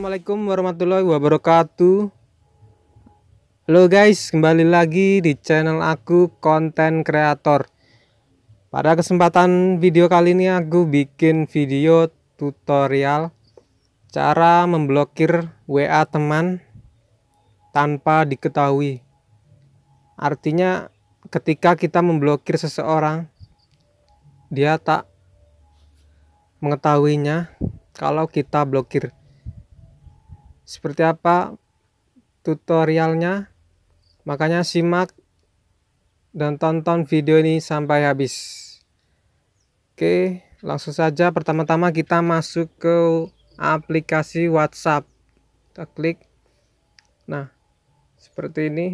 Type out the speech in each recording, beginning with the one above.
Assalamualaikum warahmatullahi wabarakatuh Halo guys kembali lagi di channel aku konten kreator Pada kesempatan video kali ini aku bikin video tutorial Cara memblokir WA teman tanpa diketahui Artinya ketika kita memblokir seseorang Dia tak mengetahuinya kalau kita blokir seperti apa tutorialnya. Makanya simak dan tonton video ini sampai habis. Oke, langsung saja pertama-tama kita masuk ke aplikasi WhatsApp. Kita klik. Nah, seperti ini.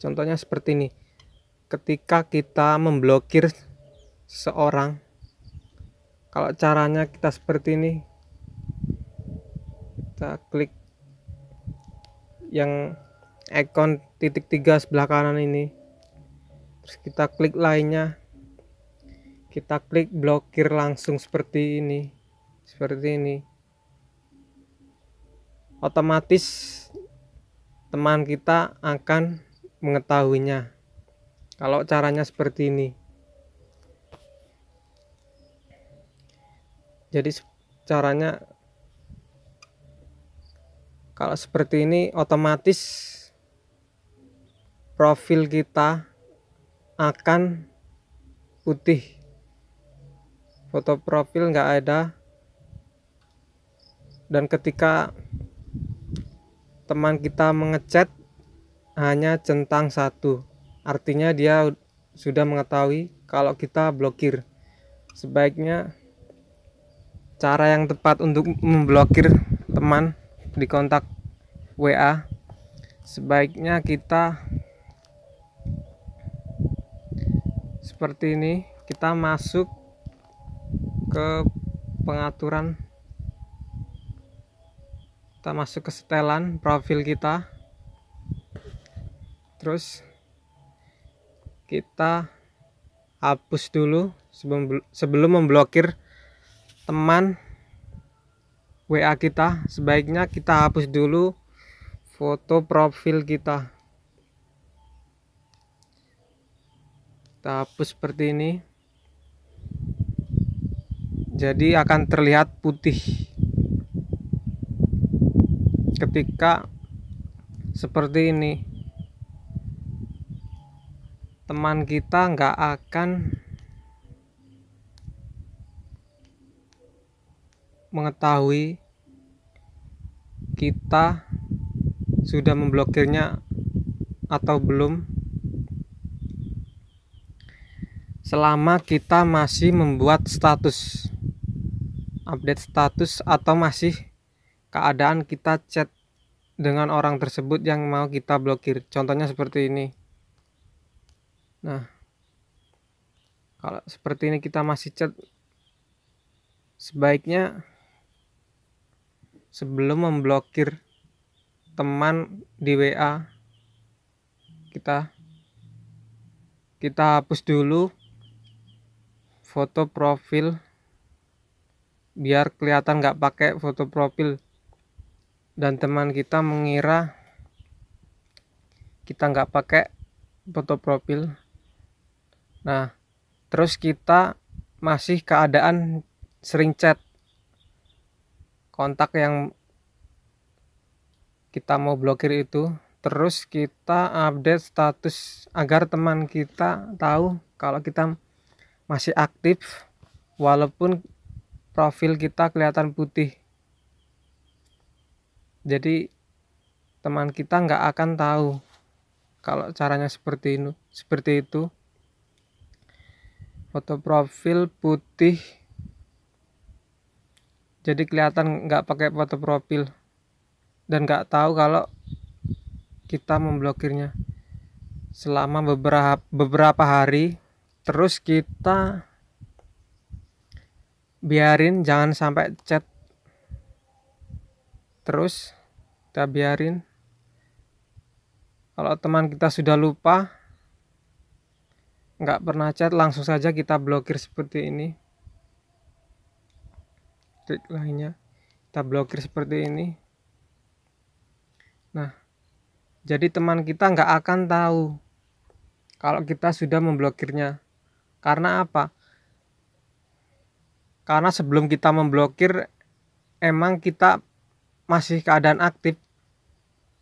Contohnya seperti ini. Ketika kita memblokir seorang kalau caranya kita seperti ini kita klik yang ikon titik tiga sebelah kanan ini terus kita klik lainnya kita klik blokir langsung seperti ini seperti ini otomatis teman kita akan mengetahuinya kalau caranya seperti ini jadi caranya kalau seperti ini otomatis profil kita akan putih foto profil nggak ada dan ketika teman kita mengecat hanya centang satu artinya dia sudah mengetahui kalau kita blokir sebaiknya cara yang tepat untuk memblokir teman di kontak WA sebaiknya kita seperti ini kita masuk ke pengaturan kita masuk ke setelan profil kita terus kita hapus dulu sebelum memblokir teman WA kita sebaiknya kita hapus dulu foto profil kita kita hapus seperti ini jadi akan terlihat putih ketika seperti ini teman kita nggak akan mengetahui kita sudah memblokirnya atau belum selama kita masih membuat status update status atau masih keadaan kita chat dengan orang tersebut yang mau kita blokir contohnya seperti ini nah kalau seperti ini kita masih chat sebaiknya sebelum memblokir teman di WA kita kita hapus dulu foto profil biar kelihatan nggak pakai foto profil dan teman kita mengira kita nggak pakai foto profil nah terus kita masih keadaan sering chat kontak yang kita mau blokir itu terus kita update status agar teman kita tahu kalau kita masih aktif walaupun profil kita kelihatan putih jadi teman kita nggak akan tahu kalau caranya seperti ini seperti itu foto profil putih jadi kelihatan nggak pakai foto profil dan nggak tahu kalau kita memblokirnya selama beberapa beberapa hari terus kita biarin jangan sampai chat terus kita biarin kalau teman kita sudah lupa nggak pernah chat langsung saja kita blokir seperti ini trik lainnya kita blokir seperti ini nah jadi teman kita nggak akan tahu kalau kita sudah memblokirnya karena apa karena sebelum kita memblokir emang kita masih keadaan aktif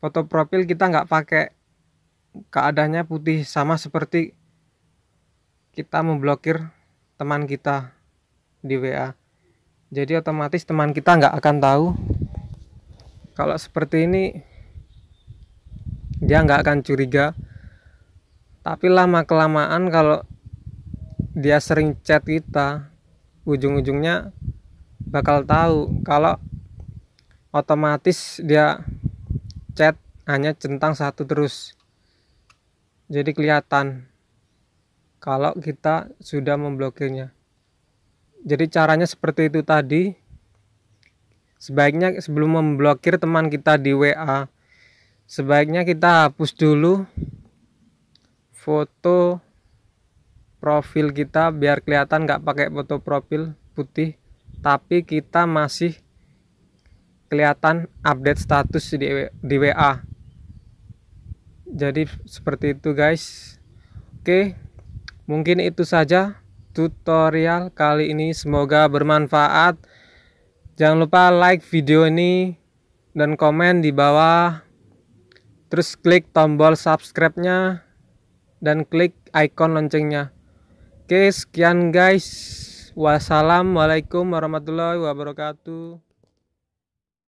foto profil kita nggak pakai keadaannya putih sama seperti kita memblokir teman kita di WA jadi otomatis teman kita nggak akan tahu kalau seperti ini dia nggak akan curiga tapi lama kelamaan kalau dia sering chat kita ujung-ujungnya bakal tahu kalau otomatis dia chat hanya centang satu terus jadi kelihatan kalau kita sudah memblokirnya jadi caranya seperti itu tadi sebaiknya sebelum memblokir teman kita di WA sebaiknya kita hapus dulu foto profil kita biar kelihatan nggak pakai foto profil putih tapi kita masih kelihatan update status di, di WA jadi seperti itu guys oke mungkin itu saja tutorial kali ini semoga bermanfaat jangan lupa like video ini dan komen di bawah terus klik tombol subscribe nya dan klik icon loncengnya oke sekian guys wassalamualaikum warahmatullahi wabarakatuh